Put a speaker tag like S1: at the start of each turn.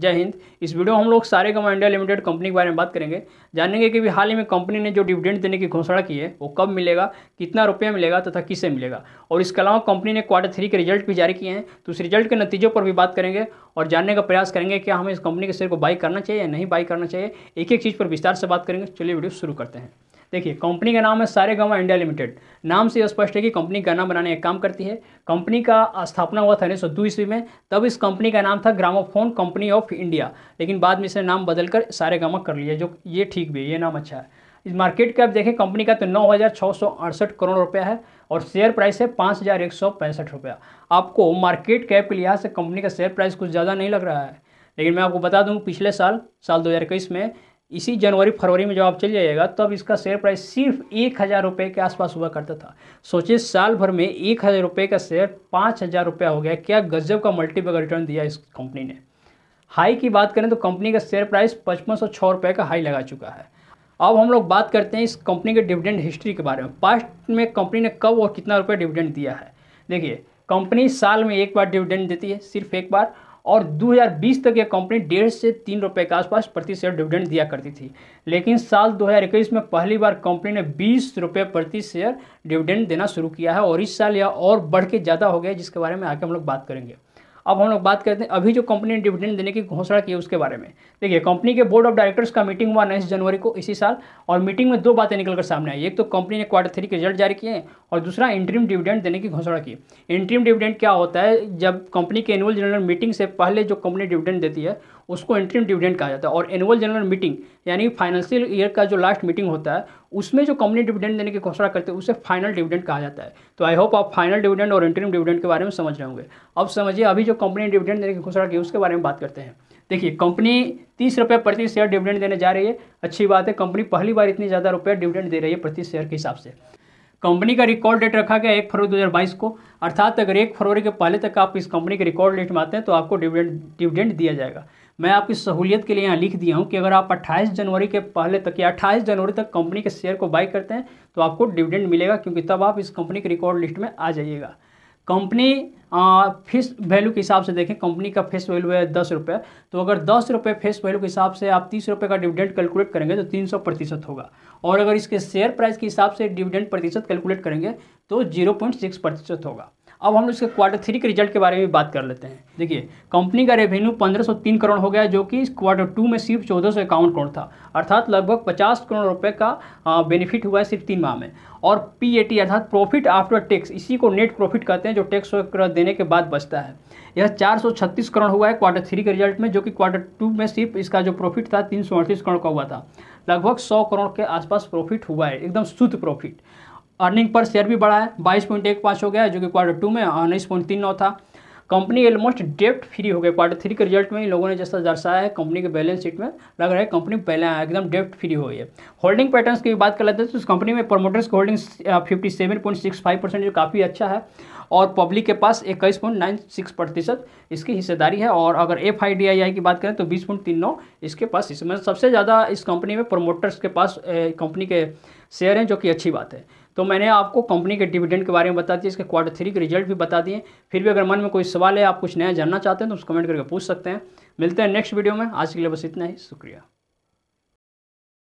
S1: जय हिंद इस वीडियो में हम लोग सारे कमा इंडिया लिमिटेड कंपनी के बारे में बात करेंगे जानेंगे कि भी हाल ही में कंपनी ने जो डिविडेंड देने की घोषणा की है वो कब मिलेगा कितना रुपया मिलेगा तथा तो किसे मिलेगा और इसके अलावा कंपनी ने क्वार्टर थ्री के रिजल्ट भी जारी किए हैं तो उस रिजल्ट के नतीजों पर भी बात करेंगे और जानने का प्रयास करेंगे कि हमें इस कंपनी के शेयर को बाई करना चाहिए या नहीं बाई करना चाहिए एक एक चीज़ पर विस्तार से बात करेंगे चलिए वीडियो शुरू करते हैं देखिए कंपनी का नाम है सारे गवा इंडिया लिमिटेड नाम से स्पष्ट है कि कंपनी गाना बनाने का काम करती है कंपनी का स्थापना हुआ था उन्नीस सौ ईस्वी में तब इस कंपनी का नाम था ग्रामोफोन कंपनी ऑफ इंडिया लेकिन बाद में इसने नाम बदलकर सारे गवा कर लिया जो ये ठीक भी है ये नाम अच्छा है इस मार्केट कैप देखें कंपनी का तो नौ करोड़ रुपया है और शेयर प्राइस है पाँच रुपया आपको मार्केट कैप के लिहाज से कंपनी का शेयर प्राइस कुछ ज़्यादा नहीं लग रहा है लेकिन मैं आपको बता दूं पिछले साल साल दो में इसी जनवरी फरवरी में जब आप चल जाइएगा तब इसका शेयर प्राइस सिर्फ एक हज़ार रुपये के आसपास हुआ करता था सोचिए साल भर में एक हज़ार रुपये का शेयर पाँच हज़ार रुपया हो गया क्या गजब का मल्टीपल रिटर्न दिया इस कंपनी ने हाई की बात करें तो कंपनी का शेयर प्राइस पचपन सौ छः रुपये का हाई लगा चुका है अब हम लोग बात करते हैं इस कंपनी के डिविडेंड हिस्ट्री के बारे में पास्ट में कंपनी ने कब और कितना रुपये डिविडेंड दिया है देखिए कंपनी साल में एक बार डिविडेंड देती है सिर्फ एक बार और 2020 तक यह कंपनी डेढ़ से तीन रुपये के आसपास प्रति शेयर डिविडेंड दिया करती थी लेकिन साल 2021 में पहली बार कंपनी ने बीस रुपये प्रति शेयर डिविडेंड देना शुरू किया है और इस साल यह और बढ़ के ज़्यादा हो गया जिसके बारे में आके हम लोग बात करेंगे अब हम लोग बात करते हैं अभी जो कंपनी ने डिविडेंड देने की घोषणा की है उसके बारे में देखिए कंपनी के बोर्ड ऑफ डायरेक्टर्स का मीटिंग हुआ उन्नीस जनवरी को इसी साल और मीटिंग में दो बातें निकलकर सामने आई एक तो कंपनी ने क्वार्टर थ्री के रिजल्ट जारी किए और दूसरा इंट्रीम डिविडेंड देने की घोषणा की इंट्रीम डिविडेंड क्या होता है जब कंपनी के एनुअल जनरल मीटिंग से पहले जो कंपनी डिविडेंड देती है उसको इंटरिम डिविडेंड कहा जाता है और एनुअल जनरल मीटिंग यानी फाइनेंशियल ईयर का जो लास्ट मीटिंग होता है उसमें जो कंपनी डिविडेंड देने की घोषणा करते हैं उसे फाइनल डिविडेंड कहा जाता है तो आई होप आप फाइनल डिविडेंड और इंटरिम डिविडेंड के बारे में समझ रहे होंगे अब समझिए अभी जो कंपनी डिविडेंड देने की घोषणा की उसके बारे में बात करते हैं देखिए कंपनी तीस रुपये प्रति शेयर डिविडेंड देने जा रही है अच्छी बात है कंपनी पहली बार इतनी ज़्यादा रुपये डिविडेंड दे रही है प्रति शेयर के हिसाब से कंपनी का रिकॉर्ड डेट रखा गया एक फरवरी बाईस को अर्थात अगर एक फरवरी के पहले तक आप इस कंपनी के रिकॉर्ड डेट में आते हैं तो आपको डिविडेंड डिविडेंड दिया जाएगा मैं आपकी सहूलियत के लिए यहाँ लिख दिया हूँ कि अगर आप 28 जनवरी के पहले तक या 28 जनवरी तक कंपनी के शेयर को बाई करते हैं तो आपको डिविडेंड मिलेगा क्योंकि तब आप इस कंपनी के रिकॉर्ड लिस्ट में आ जाइएगा कंपनी फेस वैल्यू के हिसाब से देखें कंपनी का फेस वैल्यू है दस रुपये तो अगर दस रुपये फेस वैल्यू के हिसाब से आप तीस रुपये का डिविडेंड कैलकुलेट करेंगे तो तीन सौ प्रतिशत होगा और अगर इसके शेयर प्राइस के हिसाब से डिविडेंड प्रतिशत कैलकुलेट करेंगे तो जीरो पॉइंट सिक्स प्रतिशत होगा अब हम लोग इसके क्वार्टर थ्री के रिजल्ट के बारे में बात कर लेते हैं देखिए कंपनी का रेवेन्यू 1503 करोड़ हो गया जो कि क्वार्टर टू में सिर्फ चौदह सौ इक्यावन करोड़ था अर्थात लगभग 50 करोड़ रुपए का बेनिफिट हुआ है सिर्फ तीन माह में और पीएटी अर्थात प्रॉफिट आफ्टर टैक्स इसी को नेट प्रॉफिट कहते हैं जो टैक्स देने के बाद बचता है यह छत्तीस करोड़ हुआ है क्वार्टर थ्री के रिजल्ट में जो कि क्वार्टर टू में सिर्फ इसका जो प्रॉफिट था तीन करोड़ का हुआ था लगभग सौ करोड़ के आसपास प्रॉफिट हुआ है एकदम शुद्ध प्रॉफिट अर्निंग पर शेयर भी बढ़ा है बाईस पॉइंट एक पाँच हो गया जो कि क्वार्टर टू में उन्नीस पॉइंट तीन नौ था कंपनी ऑलमोस्ट डेप्ट फ्री हो गई क्वार्टर थ्री के रिजल्ट में इन लोगों ने जैसा दर्शाया है कंपनी के बैलेंस शीट में लग रहा है कंपनी पहले एकदम डेप्ट फ्री हो गई है होल्डिंग पैटर्न्स की बात कर लेते हैं तो उस कंपनी में प्रमोटर्स की holding fifty seven point six five percent जो काफ़ी अच्छा है और पब्लिक के पास इक्कीस पॉइंट नाइन सिक्स प्रतिशत इसकी हिस्सेदारी है और अगर एफ आई डी आई आई की बात करें तो बीस पॉइंट तीन नौ इसके पास इसमें सबसे ज़्यादा इस कंपनी में प्रमोटर्स के पास कंपनी के शेयर हैं जो कि अच्छी बात है तो मैंने आपको कंपनी के डिविडेंड के बारे में बता दिया इसके क्वार्टर थ्री के रिजल्ट भी बता दिए फिर भी अगर मन में कोई सवाल है आप कुछ नया जानना चाहते हैं तो उस कमेंट करके पूछ सकते हैं मिलते हैं नेक्स्ट वीडियो में आज के लिए बस इतना ही शुक्रिया